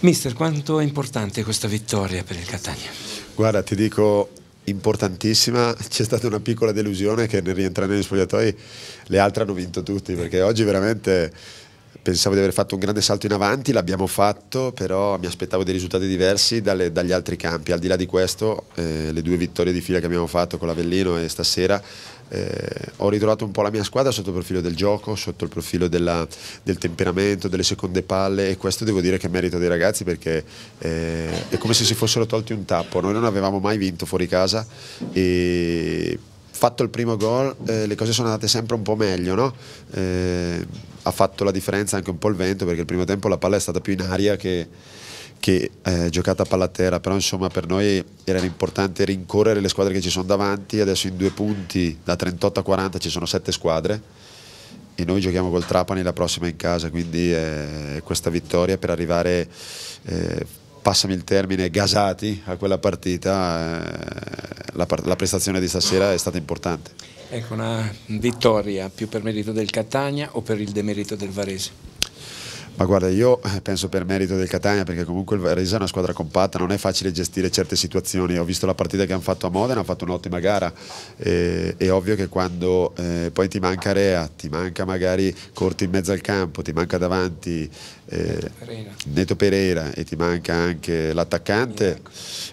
Mister, quanto è importante questa vittoria per il Catania? Guarda, ti dico importantissima, c'è stata una piccola delusione che nel rientrare negli spogliatoi le altre hanno vinto tutti perché oggi veramente pensavo di aver fatto un grande salto in avanti, l'abbiamo fatto, però mi aspettavo dei risultati diversi dalle, dagli altri campi. Al di là di questo, eh, le due vittorie di fila che abbiamo fatto con l'Avellino e stasera, eh, ho ritrovato un po' la mia squadra sotto il profilo del gioco, sotto il profilo della, del temperamento, delle seconde palle e questo devo dire che è merito dei ragazzi perché eh, è come se si fossero tolti un tappo. Noi non avevamo mai vinto fuori casa e fatto il primo gol eh, le cose sono andate sempre un po' meglio, no? eh, ha fatto la differenza anche un po' il vento perché il primo tempo la palla è stata più in aria che, che eh, giocata a palla terra però insomma per noi era importante rincorrere le squadre che ci sono davanti, adesso in due punti da 38 a 40 ci sono sette squadre e noi giochiamo col Trapani la prossima in casa, quindi eh, questa vittoria per arrivare eh, passami il termine, gasati a quella partita, eh, la, la, prestazione di stasera è stata importante. Ecco, una vittoria più per merito del Catania o per il demerito del Varese? Ma guarda, io eh, penso per merito del Catania, perché comunque il Varese è una squadra compatta, non è facile gestire certe situazioni. Ho visto la partita che hanno fatto a Modena, hanno fatto un'ottima gara. Eh, è ovvio che quando eh, poi ti manca Rea, ti manca magari Corti in mezzo al campo, ti manca davanti eh, Pereira. Neto Pereira e ti manca anche l'attaccante,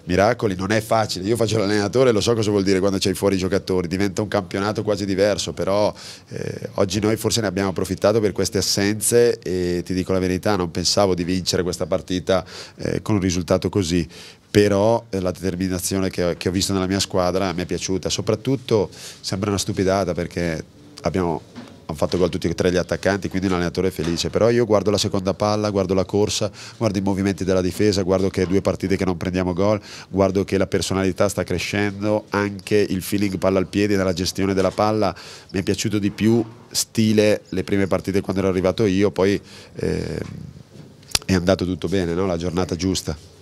Miracoli. Miracoli, non è facile. Io faccio l'allenatore, e lo so cosa vuol dire quando c'hai fuori i giocatori, diventa un campionato quasi diverso, però eh, oggi noi forse ne abbiamo approfittato per queste assenze e ti dico la verità, non pensavo di vincere questa partita eh, con un risultato così, però eh, la determinazione che, che ho visto nella mia squadra mi è piaciuta, soprattutto sembra una stupidata perché abbiamo hanno fatto gol tutti e tre gli attaccanti, quindi un allenatore felice, però io guardo la seconda palla, guardo la corsa, guardo i movimenti della difesa, guardo che due partite che non prendiamo gol, guardo che la personalità sta crescendo, anche il feeling palla al piede nella gestione della palla mi è piaciuto di più, stile le prime partite quando ero arrivato io, poi eh, è andato tutto bene, no? la giornata giusta.